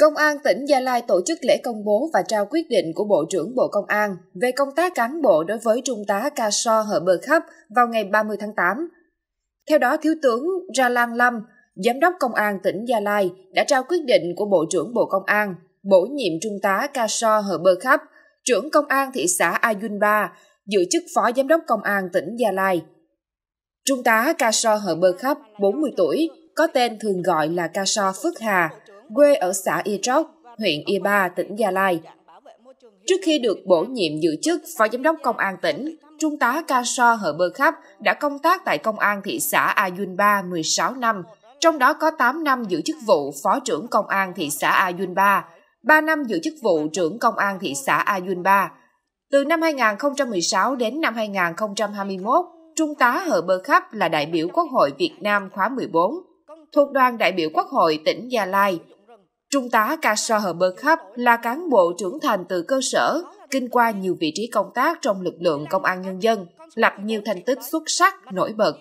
Công an tỉnh Gia Lai tổ chức lễ công bố và trao quyết định của Bộ trưởng Bộ Công an về công tác cán bộ đối với Trung tá Ca So Hợ Bờ Khắp vào ngày 30 tháng 8. Theo đó, Thiếu tướng Ra Lan Lâm, Giám đốc Công an tỉnh Gia Lai đã trao quyết định của Bộ trưởng Bộ Công an bổ nhiệm Trung tá Ca So Hợ Bờ Khắp, trưởng Công an thị xã ba giữ chức Phó Giám đốc Công an tỉnh Gia Lai. Trung tá Ca So Hợ Bờ Khắp, 40 tuổi, có tên thường gọi là Ca So Phước Hà, quê ở xã Ytrok, huyện Iba, tỉnh Gia Lai. Trước khi được bổ nhiệm giữ chức Phó Giám đốc Công an tỉnh, Trung tá Ca So Hờ Bơ Khắp đã công tác tại Công an thị xã Ba 16 năm, trong đó có 8 năm giữ chức vụ Phó trưởng Công an thị xã Ba, 3 năm giữ chức vụ trưởng Công an thị xã Ba. Từ năm 2016 đến năm 2021, Trung tá Hờ Bơ Khắp là đại biểu Quốc hội Việt Nam khóa 14, thuộc đoàn đại biểu Quốc hội tỉnh Gia Lai – Trung tá Kasha Herber Khắp là cán bộ trưởng thành từ cơ sở, kinh qua nhiều vị trí công tác trong lực lượng công an nhân dân, lập nhiều thành tích xuất sắc, nổi bật.